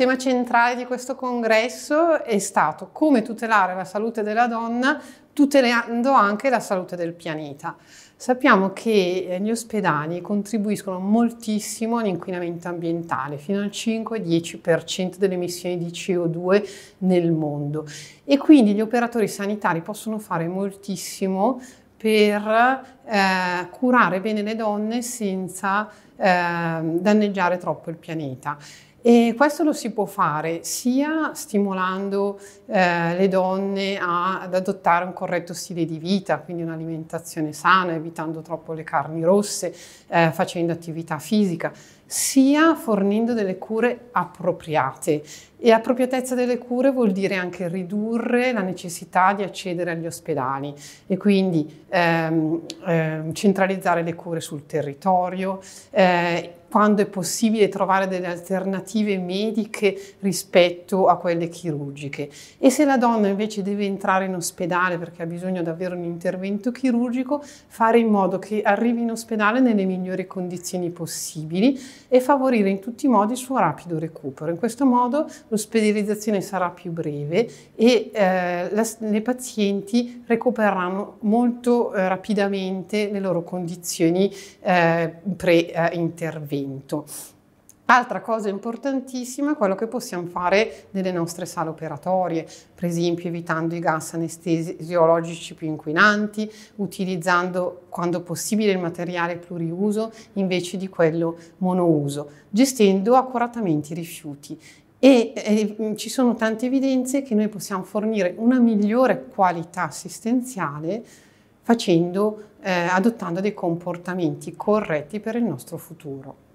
tema centrale di questo congresso è stato come tutelare la salute della donna tutelando anche la salute del pianeta. Sappiamo che eh, gli ospedali contribuiscono moltissimo all'inquinamento ambientale, fino al 5-10% delle emissioni di CO2 nel mondo e quindi gli operatori sanitari possono fare moltissimo per eh, curare bene le donne senza eh, danneggiare troppo il pianeta. E questo lo si può fare sia stimolando eh, le donne a, ad adottare un corretto stile di vita, quindi un'alimentazione sana, evitando troppo le carni rosse, eh, facendo attività fisica, sia fornendo delle cure appropriate. E appropriatezza delle cure vuol dire anche ridurre la necessità di accedere agli ospedali e quindi ehm, ehm, centralizzare le cure sul territorio, eh, quando è possibile trovare delle alternative mediche rispetto a quelle chirurgiche. E se la donna invece deve entrare in ospedale perché ha bisogno davvero di un intervento chirurgico, fare in modo che arrivi in ospedale nelle migliori condizioni possibili e favorire in tutti i modi il suo rapido recupero. In questo modo l'ospedalizzazione sarà più breve e eh, la, le pazienti recupereranno molto eh, rapidamente le loro condizioni eh, pre-intervento evento. Altra cosa importantissima è quello che possiamo fare nelle nostre sale operatorie, per esempio evitando i gas anestesiologici più inquinanti, utilizzando quando possibile il materiale pluriuso invece di quello monouso, gestendo accuratamente i rifiuti. E eh, ci sono tante evidenze che noi possiamo fornire una migliore qualità assistenziale facendo, eh, adottando dei comportamenti corretti per il nostro futuro.